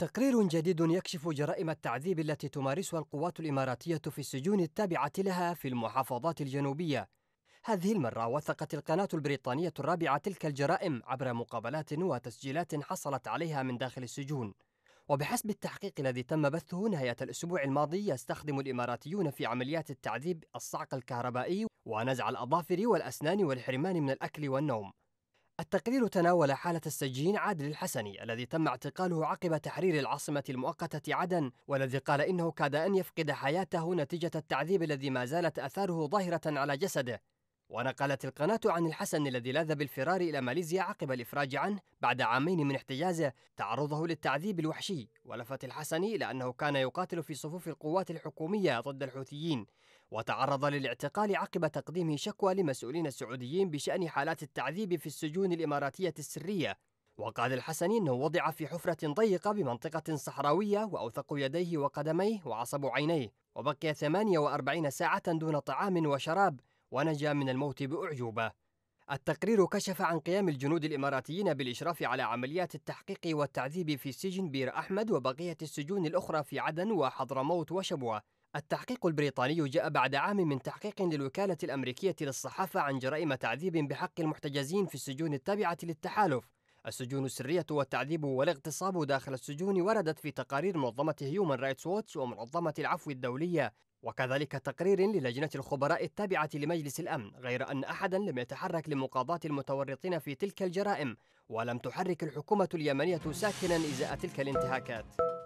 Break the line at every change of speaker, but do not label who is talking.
تقرير جديد يكشف جرائم التعذيب التي تمارسها القوات الإماراتية في السجون التابعة لها في المحافظات الجنوبية هذه المرة وثقت القناة البريطانية الرابعة تلك الجرائم عبر مقابلات وتسجيلات حصلت عليها من داخل السجون وبحسب التحقيق الذي تم بثه نهاية الأسبوع الماضي يستخدم الإماراتيون في عمليات التعذيب الصعق الكهربائي ونزع الأظافر والأسنان والحرمان من الأكل والنوم التقرير تناول حالة السجين عادل الحسني الذي تم اعتقاله عقب تحرير العاصمة المؤقتة عدن والذي قال إنه كاد أن يفقد حياته نتيجة التعذيب الذي ما زالت آثاره ظاهرة على جسده ونقلت القناة عن الحسن الذي لاذ بالفرار إلى ماليزيا عقب الإفراج عنه بعد عامين من احتجازه تعرضه للتعذيب الوحشي ولفت الحسني إلى أنه كان يقاتل في صفوف القوات الحكومية ضد الحوثيين وتعرض للاعتقال عقب تقديم شكوى لمسؤولين سعوديين بشأن حالات التعذيب في السجون الإماراتية السرية وقال الحسني أنه وضع في حفرة ضيقة بمنطقة صحراوية وأوثقوا يديه وقدميه وعصبوا عينيه وبقي 48 ساعة دون طعام وشراب ونجا من الموت بأعجوبة التقرير كشف عن قيام الجنود الإماراتيين بالإشراف على عمليات التحقيق والتعذيب في سجن بير أحمد وبقية السجون الأخرى في عدن وحضرموت وشبوة التحقيق البريطاني جاء بعد عام من تحقيق للوكالة الأمريكية للصحافة عن جرائم تعذيب بحق المحتجزين في السجون التابعة للتحالف السجون السرية والتعذيب والاغتصاب داخل السجون وردت في تقارير منظمة هيومن رايتس ووتش ومنظمة العفو الدولية وكذلك تقرير للجنة الخبراء التابعة لمجلس الأمن غير أن أحدا لم يتحرك لمقاضاة المتورطين في تلك الجرائم ولم تحرك الحكومة اليمنية ساكنا إزاء تلك الانتهاكات